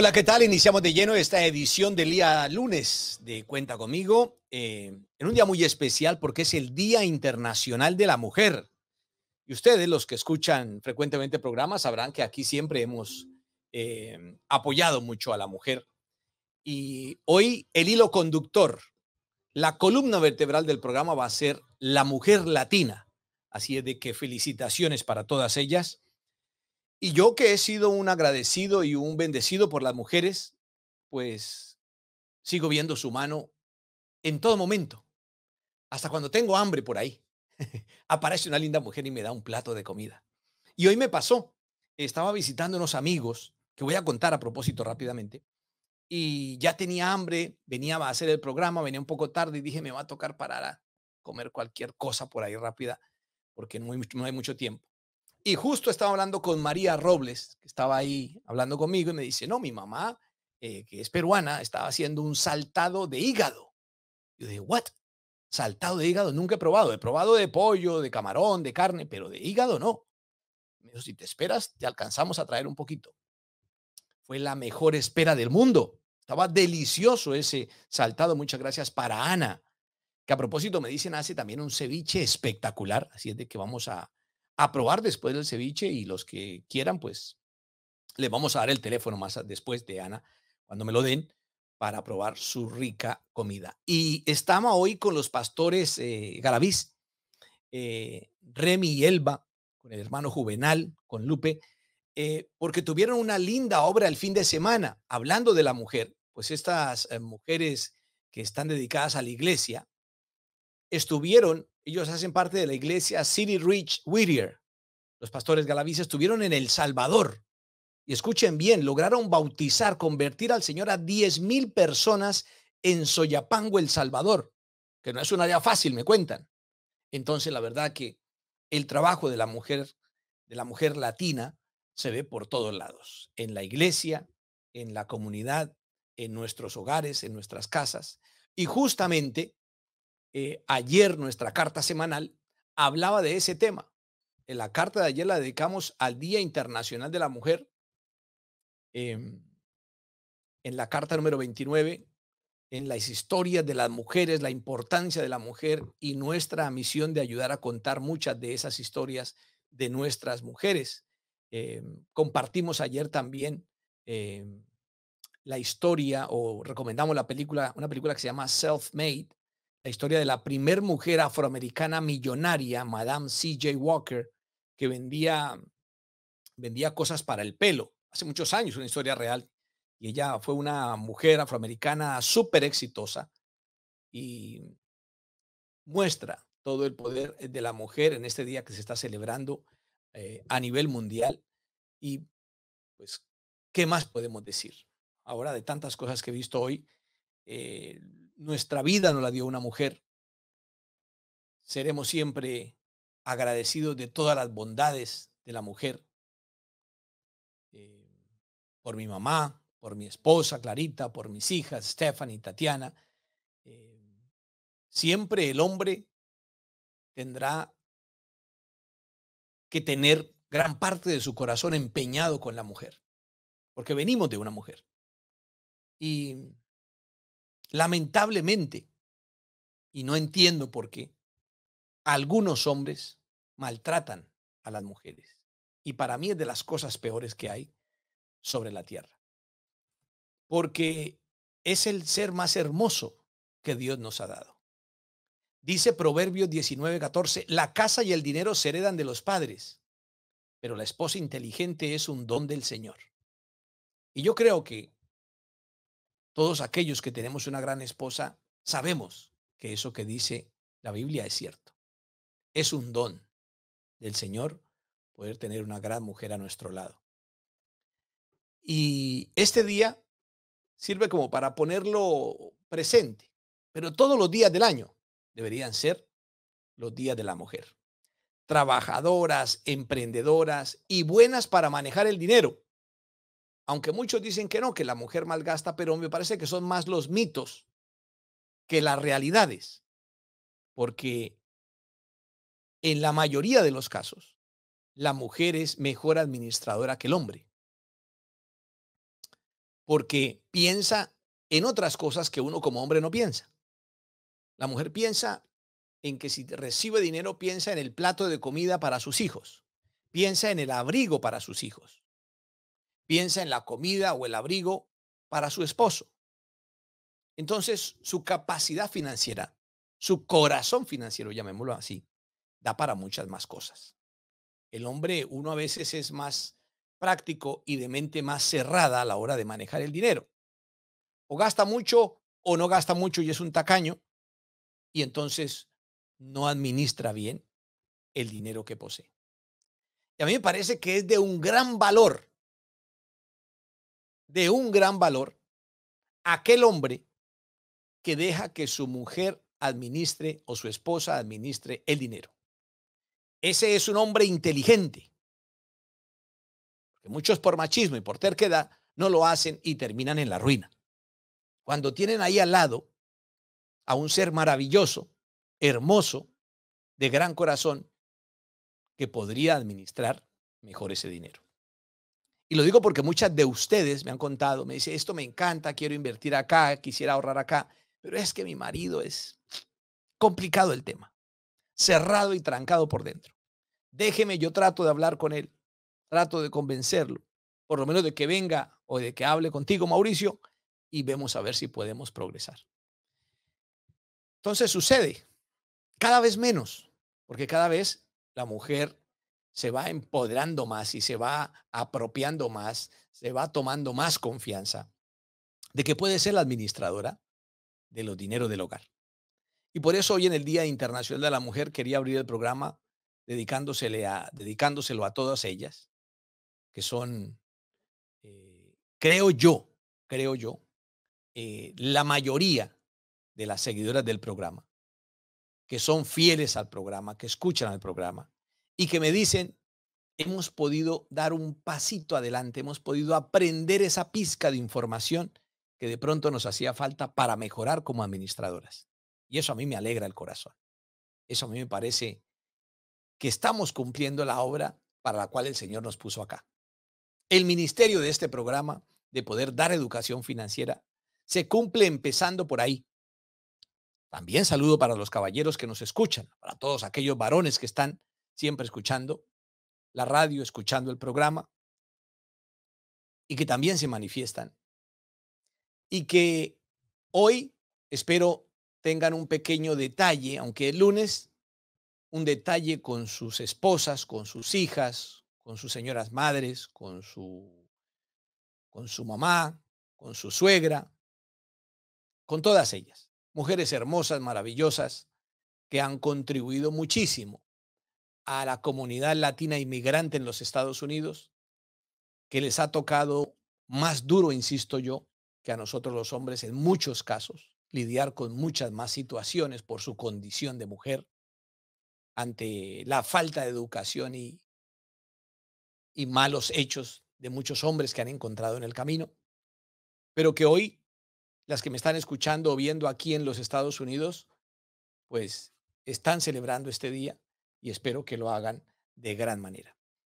Hola, ¿qué tal? Iniciamos de lleno esta edición del día lunes de Cuenta conmigo, eh, en un día muy especial porque es el Día Internacional de la Mujer. Y ustedes, los que escuchan frecuentemente programas, sabrán que aquí siempre hemos eh, apoyado mucho a la mujer. Y hoy el hilo conductor, la columna vertebral del programa va a ser la mujer latina. Así es de que felicitaciones para todas ellas y yo que he sido un agradecido y un bendecido por las mujeres, pues sigo viendo su mano en todo momento. Hasta cuando tengo hambre por ahí, aparece una linda mujer y me da un plato de comida. Y hoy me pasó, estaba visitando unos amigos, que voy a contar a propósito rápidamente, y ya tenía hambre, venía a hacer el programa, venía un poco tarde y dije, me va a tocar parar a comer cualquier cosa por ahí rápida, porque no hay mucho tiempo. Y justo estaba hablando con María Robles, que estaba ahí hablando conmigo, y me dice, no, mi mamá, eh, que es peruana, estaba haciendo un saltado de hígado. Yo dije, ¿what? Saltado de hígado, nunca he probado. He probado de pollo, de camarón, de carne, pero de hígado no. Me dijo, si te esperas, te alcanzamos a traer un poquito. Fue la mejor espera del mundo. Estaba delicioso ese saltado. Muchas gracias para Ana, que a propósito me dicen hace también un ceviche espectacular. Así es de que vamos a, aprobar probar después del ceviche y los que quieran, pues le vamos a dar el teléfono más después de Ana, cuando me lo den, para probar su rica comida. Y estamos hoy con los pastores eh, Remi eh, Remy y Elba, con el hermano Juvenal, con Lupe, eh, porque tuvieron una linda obra el fin de semana, hablando de la mujer, pues estas eh, mujeres que están dedicadas a la iglesia, estuvieron ellos hacen parte de la iglesia City Rich Whittier. Los pastores galavices estuvieron en El Salvador. Y escuchen bien, lograron bautizar, convertir al Señor a 10.000 personas en Soyapango, El Salvador, que no es un área fácil, me cuentan. Entonces, la verdad que el trabajo de la mujer, de la mujer latina, se ve por todos lados, en la iglesia, en la comunidad, en nuestros hogares, en nuestras casas. Y justamente eh, ayer nuestra carta semanal hablaba de ese tema. En la carta de ayer la dedicamos al Día Internacional de la Mujer. Em, en la carta número 29, en las historias de las mujeres, la importancia de la mujer y nuestra misión de ayudar a contar muchas de esas historias de nuestras mujeres. Em, compartimos ayer también em, la historia o recomendamos la película, una película que se llama Self Made, la historia de la primer mujer afroamericana millonaria, Madame C.J. Walker, que vendía, vendía cosas para el pelo. Hace muchos años, una historia real. Y ella fue una mujer afroamericana súper exitosa y muestra todo el poder de la mujer en este día que se está celebrando eh, a nivel mundial. Y pues, ¿qué más podemos decir? Ahora de tantas cosas que he visto hoy, eh, nuestra vida nos la dio una mujer. Seremos siempre agradecidos de todas las bondades de la mujer. Eh, por mi mamá, por mi esposa Clarita, por mis hijas Stephanie, y Tatiana. Eh, siempre el hombre tendrá que tener gran parte de su corazón empeñado con la mujer, porque venimos de una mujer. Y Lamentablemente, y no entiendo por qué, algunos hombres maltratan a las mujeres. Y para mí es de las cosas peores que hay sobre la tierra. Porque es el ser más hermoso que Dios nos ha dado. Dice Proverbios 19, 14, la casa y el dinero se heredan de los padres, pero la esposa inteligente es un don del Señor. Y yo creo que todos aquellos que tenemos una gran esposa sabemos que eso que dice la Biblia es cierto. Es un don del Señor poder tener una gran mujer a nuestro lado. Y este día sirve como para ponerlo presente, pero todos los días del año deberían ser los días de la mujer. Trabajadoras, emprendedoras y buenas para manejar el dinero aunque muchos dicen que no, que la mujer malgasta, pero me parece que son más los mitos que las realidades, porque en la mayoría de los casos, la mujer es mejor administradora que el hombre, porque piensa en otras cosas que uno como hombre no piensa. La mujer piensa en que si recibe dinero, piensa en el plato de comida para sus hijos, piensa en el abrigo para sus hijos piensa en la comida o el abrigo para su esposo. Entonces, su capacidad financiera, su corazón financiero, llamémoslo así, da para muchas más cosas. El hombre, uno a veces es más práctico y de mente más cerrada a la hora de manejar el dinero. O gasta mucho o no gasta mucho y es un tacaño, y entonces no administra bien el dinero que posee. Y a mí me parece que es de un gran valor de un gran valor aquel hombre que deja que su mujer administre o su esposa administre el dinero. Ese es un hombre inteligente. muchos por machismo y por terquedad no lo hacen y terminan en la ruina. Cuando tienen ahí al lado a un ser maravilloso, hermoso, de gran corazón, que podría administrar mejor ese dinero. Y lo digo porque muchas de ustedes me han contado, me dice, esto me encanta, quiero invertir acá, quisiera ahorrar acá, pero es que mi marido es complicado el tema, cerrado y trancado por dentro. Déjeme, yo trato de hablar con él, trato de convencerlo, por lo menos de que venga o de que hable contigo, Mauricio, y vemos a ver si podemos progresar. Entonces sucede cada vez menos, porque cada vez la mujer se va empoderando más y se va apropiando más, se va tomando más confianza de que puede ser la administradora de los dineros del hogar. Y por eso hoy en el Día Internacional de la Mujer quería abrir el programa dedicándoselo a todas ellas, que son, eh, creo yo, creo yo, eh, la mayoría de las seguidoras del programa, que son fieles al programa, que escuchan al programa, y que me dicen, hemos podido dar un pasito adelante, hemos podido aprender esa pizca de información que de pronto nos hacía falta para mejorar como administradoras. Y eso a mí me alegra el corazón. Eso a mí me parece que estamos cumpliendo la obra para la cual el Señor nos puso acá. El ministerio de este programa de poder dar educación financiera se cumple empezando por ahí. También saludo para los caballeros que nos escuchan, para todos aquellos varones que están siempre escuchando la radio, escuchando el programa, y que también se manifiestan. Y que hoy espero tengan un pequeño detalle, aunque el lunes, un detalle con sus esposas, con sus hijas, con sus señoras madres, con su, con su mamá, con su suegra, con todas ellas, mujeres hermosas, maravillosas, que han contribuido muchísimo a la comunidad latina inmigrante en los Estados Unidos, que les ha tocado más duro, insisto yo, que a nosotros los hombres en muchos casos, lidiar con muchas más situaciones por su condición de mujer, ante la falta de educación y, y malos hechos de muchos hombres que han encontrado en el camino, pero que hoy las que me están escuchando o viendo aquí en los Estados Unidos, pues están celebrando este día y espero que lo hagan de gran manera.